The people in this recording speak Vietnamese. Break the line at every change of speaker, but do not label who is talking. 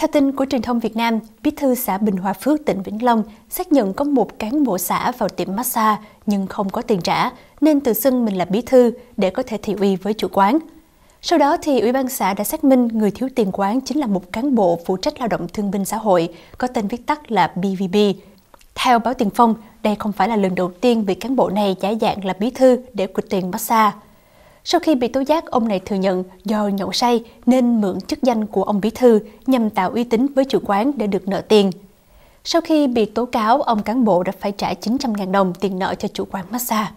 Theo tin của truyền thông Việt Nam, bí thư xã Bình Hòa Phước, tỉnh Vĩnh Long xác nhận có một cán bộ xã vào tiệm massage nhưng không có tiền trả, nên tự xưng mình là bí thư để có thể thị uy với chủ quán. Sau đó thì Ủy ban xã đã xác minh người thiếu tiền quán chính là một cán bộ phụ trách lao động thương binh xã hội, có tên viết tắt là BVB. Theo báo Tiền Phong, đây không phải là lần đầu tiên bị cán bộ này giả dạng là bí thư để quỵt tiền massage. Sau khi bị tố giác, ông này thừa nhận do nhậu say nên mượn chức danh của ông bí thư nhằm tạo uy tín với chủ quán để được nợ tiền. Sau khi bị tố cáo, ông cán bộ đã phải trả 900.000 đồng tiền nợ cho chủ quán massage.